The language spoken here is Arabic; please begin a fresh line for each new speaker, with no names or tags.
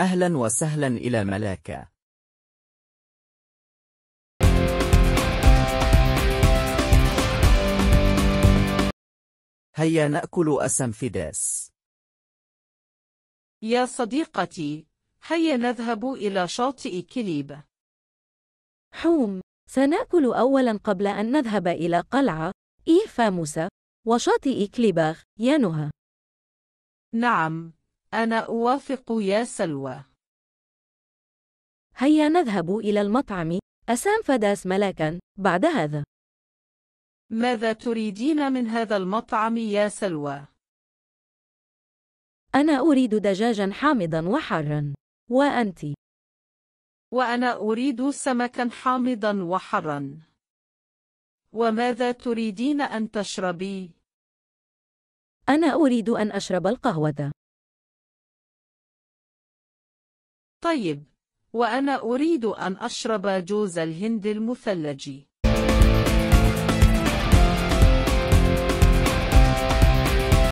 أهلا وسهلا إلى ملاكا هيا نأكل أسمفيداس
يا صديقتي هيا نذهب إلى شاطئ كليب حوم سنأكل أولا قبل أن نذهب إلى قلعة إيفاموسا وشاطئ كليباغ يا نهى نعم أنا أوافق يا سلوى. هيا نذهب إلى المطعم. أسام فداس ملاكا بعد هذا. ماذا تريدين من هذا المطعم يا سلوى؟ أنا أريد دجاجا حامضا وحرا. وأنت؟ وأنا أريد سمكا حامضا وحرا. وماذا تريدين أن تشربي؟ أنا أريد أن أشرب القهوة. طيب، وأنا أريد أن أشرب جوز الهند المثلج.